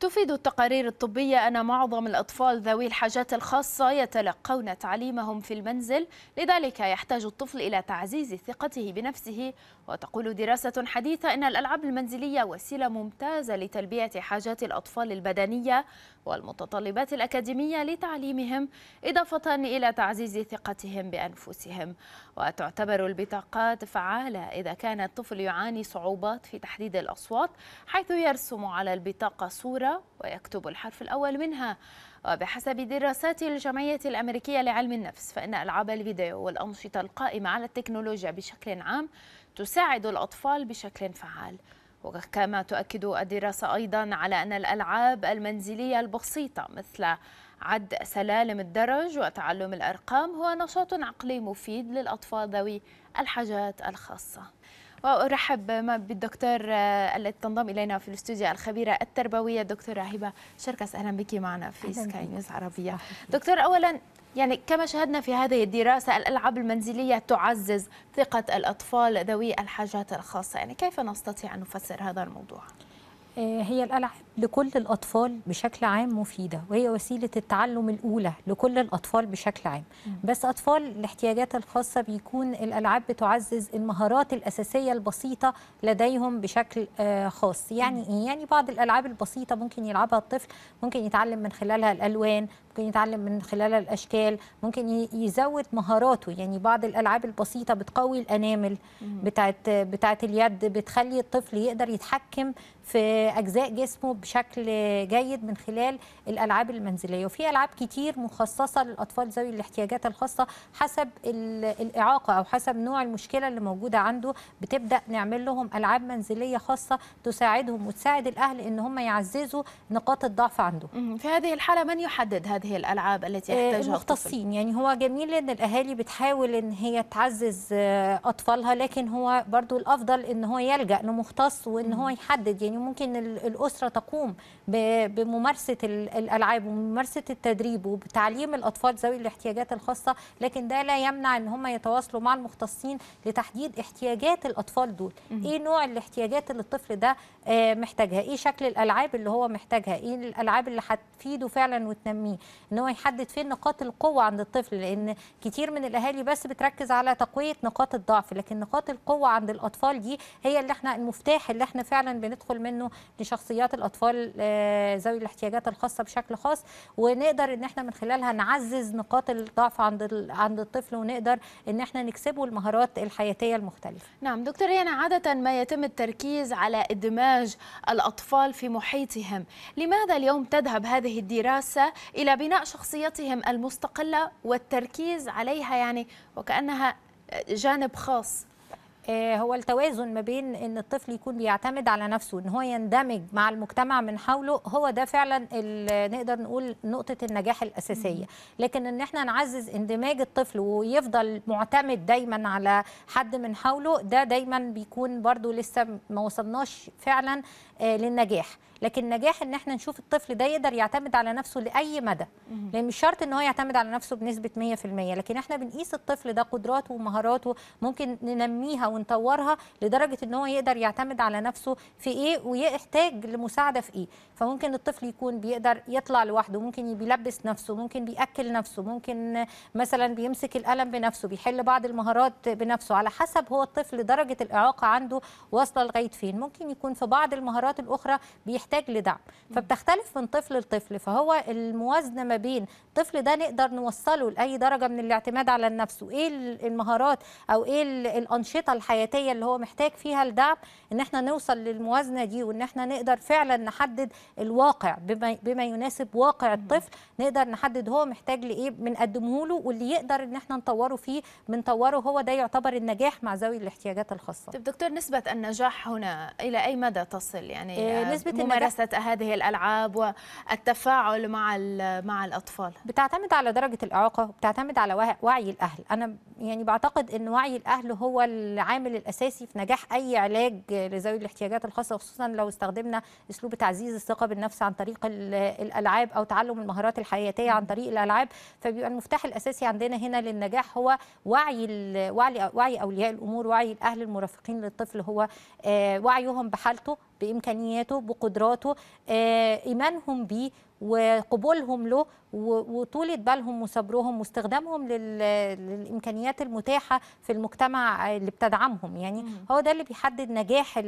تفيد التقارير الطبية أن معظم الأطفال ذوي الحاجات الخاصة يتلقون تعليمهم في المنزل لذلك يحتاج الطفل إلى تعزيز ثقته بنفسه وتقول دراسة حديثة أن الألعاب المنزلية وسيلة ممتازة لتلبية حاجات الأطفال البدنية والمتطلبات الأكاديمية لتعليمهم إضافة إلى تعزيز ثقتهم بأنفسهم وتعتبر البطاقات فعالة إذا كان الطفل يعاني صعوبات في تحديد الأصوات حيث يرسم على البطاقة صورة ويكتب الحرف الأول منها وبحسب دراسات الجمعية الأمريكية لعلم النفس فإن ألعاب الفيديو والأنشطة القائمة على التكنولوجيا بشكل عام تساعد الأطفال بشكل فعال وكما تؤكد الدراسة أيضا على أن الألعاب المنزلية البسيطة مثل عد سلالم الدرج وتعلم الأرقام هو نشاط عقلي مفيد للأطفال ذوي الحاجات الخاصة وارحب بالدكتور آه، التي تنضم الينا في الاستوديو الخبيره التربويه الدكتوره هبه شركس اهلا بك معنا في سكاي نيوز عربيه دكتور اولا يعني كما شاهدنا في هذه الدراسة الألعاب المنزلية تعزز ثقة الأطفال ذوي الحاجات الخاصة يعني كيف نستطيع أن نفسر هذا الموضوع؟ آه، هي الألعاب لكل الأطفال بشكل عام مفيدة وهي وسيلة التعلم الأولى لكل الأطفال بشكل عام بس أطفال الاحتياجات الخاصة بيكون الألعاب بتعزز المهارات الأساسية البسيطة لديهم بشكل آه، خاص يعني إيه؟ يعني بعض الألعاب البسيطة ممكن يلعبها الطفل ممكن يتعلم من خلالها الألوان ممكن يتعلم من خلالها الأشكال ممكن يزود مهاراته يعني بعض الألعاب البسيطة بتقوي الأنامل بتاعت, بتاعت اليد بتخلي الطفل يقدر يتحكم في اجزاء جسمه بشكل جيد من خلال الالعاب المنزليه وفي العاب كتير مخصصه للاطفال ذوي الاحتياجات الخاصه حسب الاعاقه او حسب نوع المشكله اللي موجوده عنده بتبدا نعمل لهم العاب منزليه خاصه تساعدهم وتساعد الاهل ان هم يعززوا نقاط الضعف عنده في هذه الحاله من يحدد هذه الالعاب التي آه، يحتاجها المختصين يعني هو جميل ان الاهالي بتحاول ان هي تعزز آه، اطفالها لكن هو برضو الافضل ان هو يلجا لمختص وان هو يحدد يعني ممكن ان الاسره تقوم بممارسه الالعاب وممارسه التدريب وبتعليم الاطفال ذوي الاحتياجات الخاصه لكن ده لا يمنع ان هم يتواصلوا مع المختصين لتحديد احتياجات الاطفال دول ايه نوع الاحتياجات اللي الطفل ده آه، محتاجها ايه شكل الالعاب اللي هو محتاجها ايه الالعاب اللي هتفيده فعلا وتنميه ان هو يحدد فين نقاط القوه عند الطفل لان كتير من الاهالي بس بتركز على تقويه نقاط الضعف لكن نقاط القوه عند الاطفال دي هي اللي احنا المفتاح اللي احنا فعلا بندخل منه لشخصيات الاطفال آه، ذوي الاحتياجات الخاصه بشكل خاص ونقدر ان احنا من خلالها نعزز نقاط الضعف عند عند الطفل ونقدر ان احنا نكسبه المهارات الحياتيه المختلفه نعم دكتور رينا عاده ما يتم التركيز على ادماج الاطفال في محيطهم لماذا اليوم تذهب هذه الدراسه الى بناء شخصيتهم المستقله والتركيز عليها يعني وكانها آه، جانب خاص آه، هو التوازن ما بين ان الطفل يكون بيعتمد على نفسه ان هو يندمج مع المجتمع من حوله هو ده فعلا نقدر نقول نقطه النجاح الاساسيه لكن ان احنا نعزز اندماج الطفل ويفضل معتمد دايما على حد من حوله ده دايما بيكون برضو لسه ما وصلناش فعلا آه، للنجاح لكن نجاح ان احنا نشوف الطفل ده يقدر يعتمد على نفسه لاي مدى لان مش شرط ان هو يعتمد على نفسه بنسبه 100% لكن احنا بنقيس الطفل ده قدراته ومهاراته ممكن ننميها ونطورها لدرجه ان هو يقدر يعتمد على نفسه في ايه ويحتاج لمساعده في ايه فممكن الطفل يكون بيقدر يطلع لوحده ممكن بيلبس نفسه ممكن بياكل نفسه ممكن مثلا بيمسك القلم بنفسه بيحل بعض المهارات بنفسه على حسب هو الطفل درجه الاعاقه عنده واصله لغايه فين ممكن يكون في بعض المهارات القدرات الاخرى بيحتاج لدعم فبتختلف من طفل لطفل فهو الموازنه ما بين الطفل ده نقدر نوصله لاي درجه من الاعتماد على النفس وايه المهارات او ايه الانشطه الحياتيه اللي هو محتاج فيها الدعم ان احنا نوصل للموازنه دي وان احنا نقدر فعلا نحدد الواقع بما, بما يناسب واقع الطفل نقدر نحدد هو محتاج لايه بنقدمه له واللي يقدر ان احنا نطوره فيه بنطوره هو ده يعتبر النجاح مع ذوي الاحتياجات الخاصه طب دكتور نسبه النجاح هنا الى اي مدى تصل يعني يعني آه، آه، نسبة ممارسة هذه الألعاب والتفاعل مع مع الأطفال بتعتمد على درجة الإعاقة بتعتمد على وعي الأهل أنا يعني بعتقد ان وعي الاهل هو العامل الاساسي في نجاح اي علاج لذوي الاحتياجات الخاصه خصوصا لو استخدمنا اسلوب تعزيز الثقه بالنفس عن طريق الالعاب او تعلم المهارات الحياتيه عن طريق الالعاب فبيبقى المفتاح الاساسي عندنا هنا للنجاح هو وعي وعي وعي اولياء الامور وعي الاهل المرافقين للطفل هو آه، وعيهم بحالته بامكانياته بقدراته آه، ايمانهم بيه وقبولهم له وطولة بالهم وصبرهم واستخدامهم للإمكانيات المتاحة في المجتمع اللي بتدعمهم يعني هو ده اللي بيحدد نجاح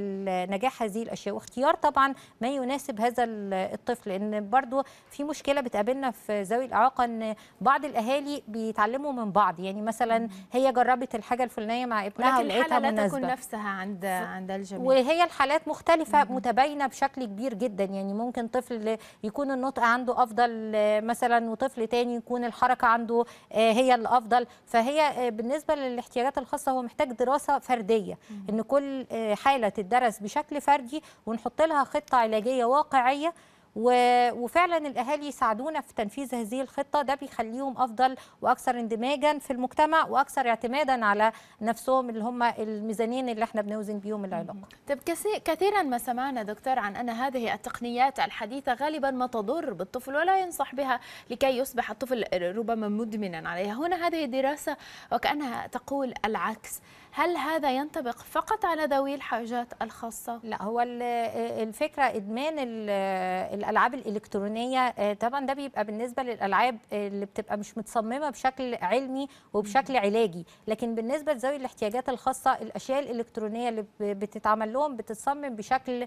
نجاح هذه الأشياء واختيار طبعا ما يناسب هذا الطفل لأن برضو في مشكلة بتقابلنا في ذوي الإعاقة أن بعض الأهالي بيتعلموا من بعض يعني مثلا هي جربت الحاجة الفلانية مع ابنها ولقيتها مناسبة لا تكون نفسها عند عند الجميع وهي الحالات مختلفة متباينة بشكل كبير جدا يعني ممكن طفل يكون النطق يبقى عنده افضل آه، مثلا وطفل تاني يكون الحركه عنده آه، هي الافضل فهي آه، بالنسبه للاحتياجات الخاصه هو محتاج دراسه فرديه ان كل حاله تدرس بشكل فردي ونحط لها خطه علاجيه واقعيه وفعلا الاهالي يساعدونا في تنفيذ هذه الخطه ده بيخليهم افضل واكثر اندماجا في المجتمع واكثر اعتمادا على نفسهم اللي هم الميزانين اللي احنا بنوزن بيهم العلاقه. طب كثيرا ما سمعنا دكتور عن ان هذه التقنيات الحديثه غالبا ما تضر بالطفل ولا ينصح بها لكي يصبح الطفل ربما مدمنا عليها، هنا هذه الدراسه وكانها تقول العكس. هل هذا ينطبق فقط على ذوي الحاجات الخاصة؟ لا هو آه، الفكرة إدمان آه، الألعاب الإلكترونية آه، طبعا ده بيبقى بالنسبة للألعاب اللي بتبقى مش متصممة بشكل علمي وبشكل علاجي لكن بالنسبة لذوي الاحتياجات الخاصة الأشياء الإلكترونية اللي بتتعمل لهم بتتصمم بشكل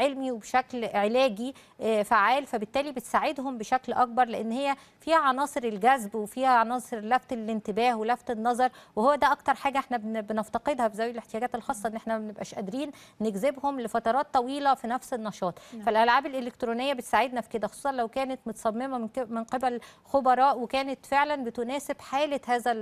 علمي وبشكل علاجي فعال فبالتالي بتساعدهم بشكل أكبر لأن هي فيها عناصر الجذب وفيها عناصر لفت الانتباه ولفت النظر وهو ده أكتر حاجة احنا بن بنفتقدها في ذوي الاحتياجات الخاصه ان احنا ما بنبقاش قادرين نجذبهم لفترات طويله في نفس النشاط نعم. فالالعاب الالكترونيه بتساعدنا في كده خصوصا لو كانت متصممه من قبل خبراء وكانت فعلا بتناسب حاله هذا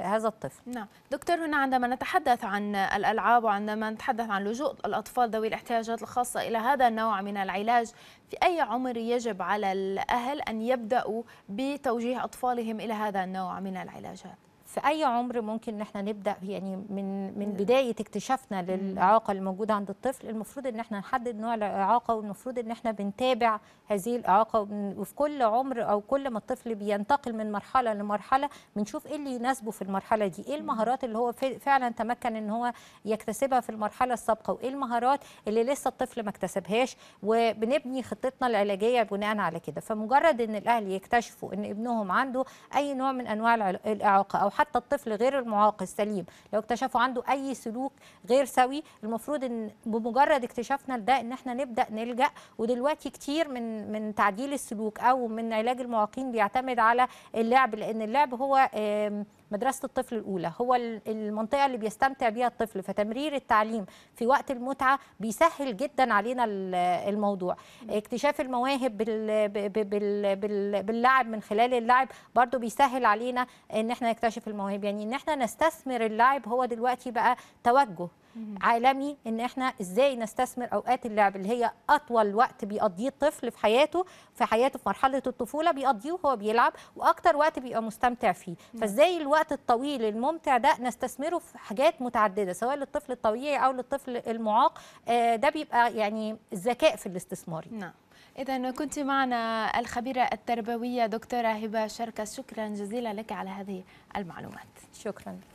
هذا الطفل نعم دكتور هنا عندما نتحدث عن الالعاب وعندما نتحدث عن لجوء الاطفال ذوي الاحتياجات الخاصه الى هذا النوع من العلاج في اي عمر يجب على الاهل ان يبداوا بتوجيه اطفالهم الى هذا النوع من العلاجات في اي عمر ممكن ان احنا نبدا يعني من من بدايه اكتشافنا للاعاقه اللي موجوده عند الطفل المفروض ان احنا نحدد نوع الاعاقه والمفروض ان احنا بنتابع هذه الاعاقه وفي كل عمر او كل ما الطفل بينتقل من مرحله لمرحله بنشوف ايه اللي يناسبه في المرحله دي ايه المهارات اللي هو فعلا تمكن ان هو يكتسبها في المرحله السابقه وايه المهارات اللي لسه الطفل ما اكتسبهاش وبنبني خطتنا العلاجيه بناء على كده فمجرد ان الاهل يكتشفوا ان ابنهم عنده اي نوع من انواع الاعاقه او حتى حتى الطفل غير المعاق السليم لو اكتشفوا عنده اي سلوك غير سوي المفروض ان بمجرد اكتشافنا لده ان احنا نبدا نلجا ودلوقتي كتير من من تعديل السلوك او من علاج المعاقين بيعتمد على اللعب لان اللعب هو مدرسه الطفل الاولى هو المنطقه اللي بيستمتع بيها الطفل فتمرير التعليم في وقت المتعه بيسهل جدا علينا الموضوع اكتشاف المواهب باللعب من خلال اللعب برضو بيسهل علينا ان احنا نكتشف المواهب يعني ان احنا نستثمر اللعب هو دلوقتي بقى توجه عالمي ان احنا ازاي نستثمر اوقات اللعب اللي هي اطول وقت بيقضيه الطفل في حياته في حياته في مرحله الطفوله بيقضيه وهو بيلعب واكتر وقت بيبقى مستمتع فيه فازاي الوقت الطويل الممتع ده نستثمره في حاجات متعدده سواء للطفل الطبيعي او للطفل المعاق آه، ده بيبقى يعني الذكاء في الاستثمار نعم إذا كنت معنا الخبيرة التربوية دكتورة هبة شركة شكرا جزيلا لك على هذه المعلومات شكرا